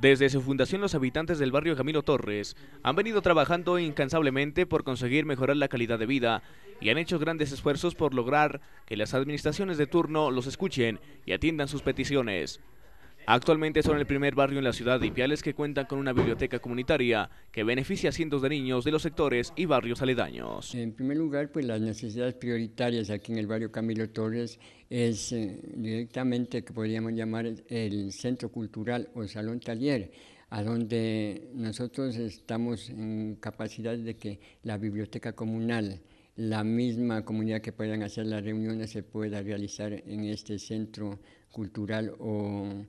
Desde su fundación, los habitantes del barrio Camilo Torres han venido trabajando incansablemente por conseguir mejorar la calidad de vida y han hecho grandes esfuerzos por lograr que las administraciones de turno los escuchen y atiendan sus peticiones. Actualmente son el primer barrio en la ciudad de Ipiales que cuenta con una biblioteca comunitaria que beneficia a cientos de niños de los sectores y barrios aledaños. En primer lugar, pues las necesidades prioritarias aquí en el barrio Camilo Torres es eh, directamente que podríamos llamar el centro cultural o salón taller a donde nosotros estamos en capacidad de que la biblioteca comunal, la misma comunidad que puedan hacer las reuniones se pueda realizar en este centro cultural o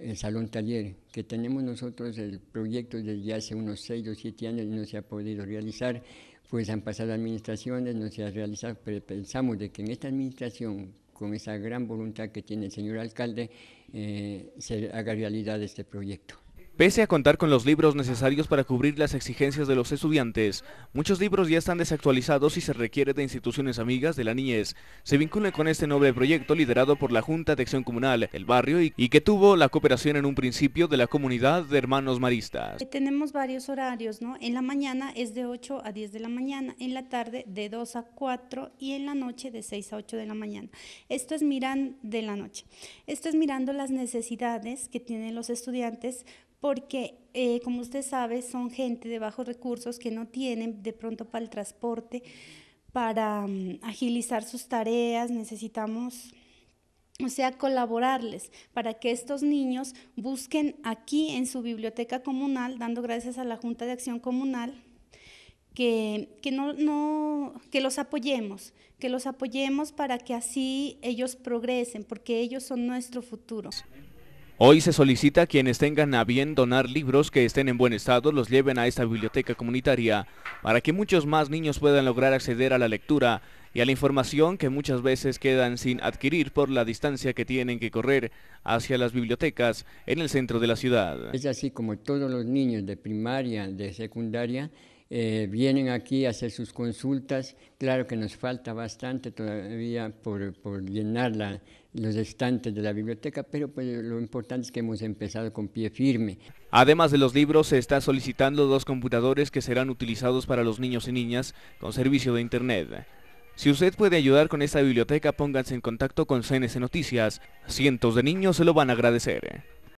el salón taller, que tenemos nosotros el proyecto desde hace unos seis o siete años no se ha podido realizar, pues han pasado administraciones, no se ha realizado, pero pensamos de que en esta administración, con esa gran voluntad que tiene el señor alcalde, eh, se haga realidad este proyecto. Pese a contar con los libros necesarios para cubrir las exigencias de los estudiantes, muchos libros ya están desactualizados y se requiere de instituciones amigas de la niñez. Se vincula con este noble proyecto liderado por la Junta de Acción Comunal, el barrio, y, que tuvo la cooperación en un principio de la comunidad de hermanos maristas. Eh, tenemos varios horarios, ¿no? En la mañana es de 8 a 10 de la mañana, en la tarde de 2 a 4 y en la noche de 6 a 8 de la mañana. Esto es miran de la noche. Esto es mirando las necesidades que tienen los estudiantes porque eh, como usted sabe son gente de bajos recursos que no tienen de pronto para el transporte, para mm, agilizar sus tareas, necesitamos, o sea, colaborarles para que estos niños busquen aquí en su biblioteca comunal, dando gracias a la Junta de Acción Comunal, que, no, que los apoyemos, que los apoyemos para que así ellos progresen, porque ellos son nuestro futuro. Hoy se solicita a quienes tengan a bien donar libros que estén en buen estado, los lleven a esta biblioteca comunitaria para que muchos más niños puedan lograr acceder a la lectura y a la información que muchas veces quedan sin adquirir por la distancia que tienen que correr hacia las bibliotecas en el centro de la ciudad. Es así como todos los niños de primaria, de secundaria, eh, vienen aquí a hacer sus consultas. Claro que nos falta bastante todavía por, por llenar los estantes de la biblioteca, pero pues lo importante es que hemos empezado con pie firme. Además de los libros, se está solicitando dos computadores que serán utilizados para los niños y niñas con servicio de Internet. Si usted puede ayudar con esta biblioteca, pónganse en contacto con CNC Noticias. Cientos de niños se lo van a agradecer.